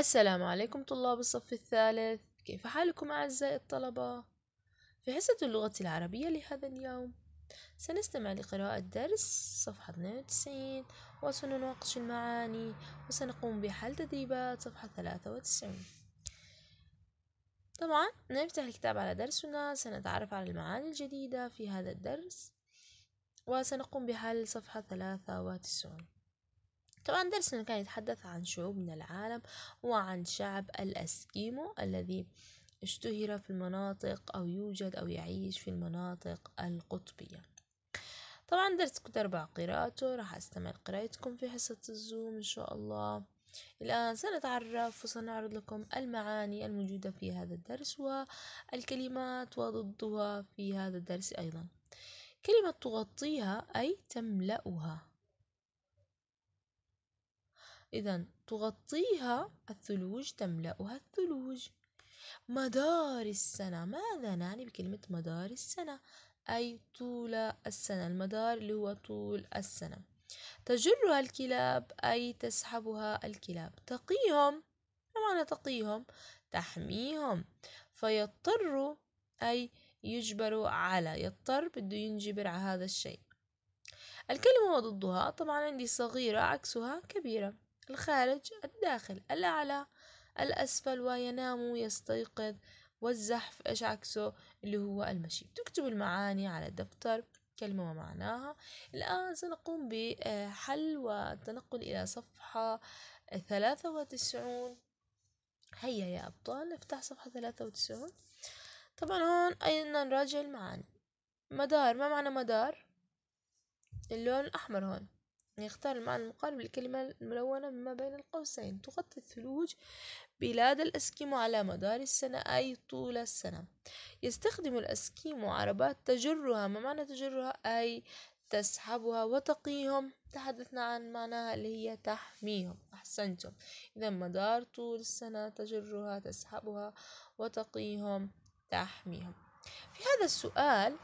السلام عليكم طلاب الصف الثالث كيف حالكم أعزائي الطلبة؟ في حصة اللغة العربية لهذا اليوم سنستمع لقراءة درس صفحة 92 وسنناقش المعاني وسنقوم بحل تدريبات صفحة 93 طبعا نفتح الكتاب على درسنا سنتعرف على المعاني الجديدة في هذا الدرس وسنقوم بحل صفحة 93 طبعا درسنا كان يتحدث عن شعوب من العالم وعن شعب الأسكيمو الذي اشتهر في المناطق أو يوجد أو يعيش في المناطق القطبية طبعا درس كنت أربع قراءته راح أستمع لقراءتكم في حصة الزوم إن شاء الله الآن سنتعرف وسنعرض لكم المعاني الموجودة في هذا الدرس والكلمات وضدها في هذا الدرس أيضا كلمة تغطيها أي تملأها إذا تغطيها الثلوج تملأها الثلوج مدار السنة ماذا نعني بكلمة مدار السنة أي طول السنة المدار اللي هو طول السنة تجرها الكلاب أي تسحبها الكلاب تقيهم ما معنى تقيهم تحميهم فيضطر أي يجبر على يضطر بده ينجبر على هذا الشيء الكلمة وضدها طبعا عندي صغيرة عكسها كبيرة الخارج الداخل الأعلى الأسفل وينام يستيقظ والزحف إيش عكسه اللي هو المشي تكتب المعاني على الدفتر كلمة ومعناها الآن سنقوم بحل والتنقل إلى صفحة ثلاثة وتسعون هيا يا أبطال نفتح صفحة ثلاثة وتسعون طبعا هون أيضا نراجع المعاني مدار ما معنى مدار اللون الأحمر هون يختار المعنى المقارب للكلمة الملونة ما بين القوسين تغطي الثلوج بلاد الأسكيمو على مدار السنة أي طول السنة يستخدم الأسكيمو عربات تجرها ما معنى تجرها أي تسحبها وتقيهم تحدثنا عن معناها اللي هي تحميهم أحسنتم إذا مدار طول السنة تجرها تسحبها وتقيهم تحميهم في هذا السؤال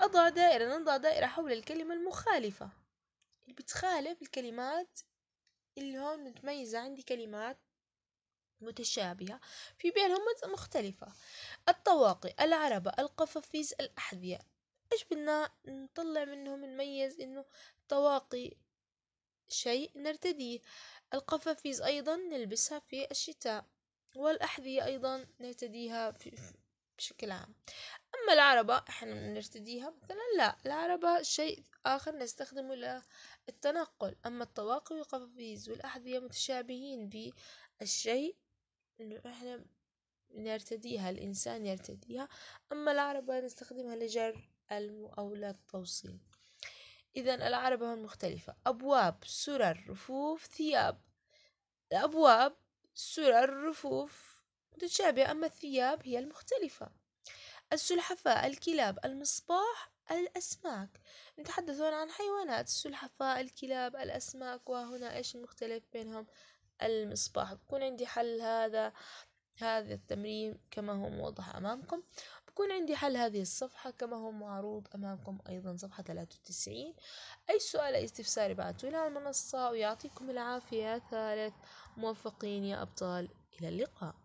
أضع دائرة نضع دائرة حول الكلمة المخالفة بتخالف الكلمات اللي هون متميزة عندي كلمات متشابهة في بينهم مختلفة الطواقي العربة القفافيز الأحذية إيش بدنا نطلع منهم نميز إنه طواقي شيء نرتديه القفافيز أيضا نلبسها في الشتاء والأحذية أيضا نرتديها في بشكل عام أما العربة آه، إحنا نرتديها مثلا لا العربة شيء آخر نستخدمه للتنقل أما الطواقي والقفيز والأحذية متشابهين بالشيء إنه إحنا نرتديها الإنسان يرتديها أما العربة نستخدمها لجر أو للتوصيل إذا العربة هون مختلفة أبواب سرر رفوف ثياب الأبواب سرر رفوف متشابهة أما الثياب هي المختلفة السلحفاة الكلاب المصباح الأسماك نتحدث هنا عن حيوانات السلحفاة الكلاب الأسماك وهنا إيش المختلف بينهم المصباح بكون عندي حل هذا هذا التمرين كما هو موضح أمامكم بكون عندي حل هذه الصفحة كما هو معروض أمامكم أيضا صفحة 93 أي سؤال أي استفسار بعتولي على المنصة ويعطيكم العافية ثالث موفقين يا أبطال إلى اللقاء